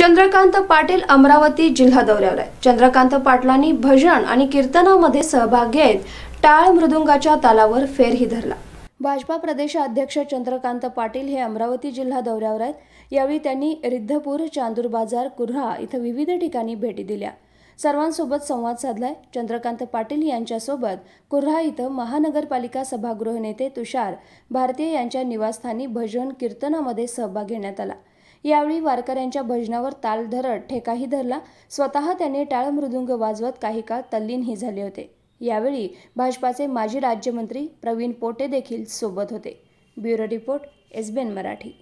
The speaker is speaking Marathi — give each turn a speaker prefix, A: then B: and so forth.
A: चंद्रकांत पाटील अमरावती जिल्हा दौऱ्यावर आहेत चंद्रकांत पाटलांनी भजन आणि कीर्तनामध्ये सहभाग घेत टाळ मृदुंगाच्या तालावर फेरही धरला भाजपा प्रदेशाध्यक्ष चंद्रकांत पाटील हे अमरावती जिल्हा दौऱ्यावर आहेत यावेळी त्यांनी रिद्धपूर चांदूर बाजार कुर्हा इथं विविध ठिकाणी भेटी दिल्या सर्वांसोबत संवाद साधलाय चंद्रकांत पाटील यांच्यासोबत कुर्हा इथं महानगरपालिका सभागृह नेते तुषार भारतीय यांच्या निवासस्थानी भजन कीर्तनामध्ये सहभाग घेण्यात आला यावेळी वारकऱ्यांच्या भजनावर ताल धरत ठेकाही धरला स्वतः त्याने टाळ मृदुंग वाजवत काही काळ तल्लीनही झाले होते यावेळी भाजपाचे माजी राज्यमंत्री प्रवीण पोटे देखील सोबत होते ब्युरो रिपोर्ट एसबीएन मराठी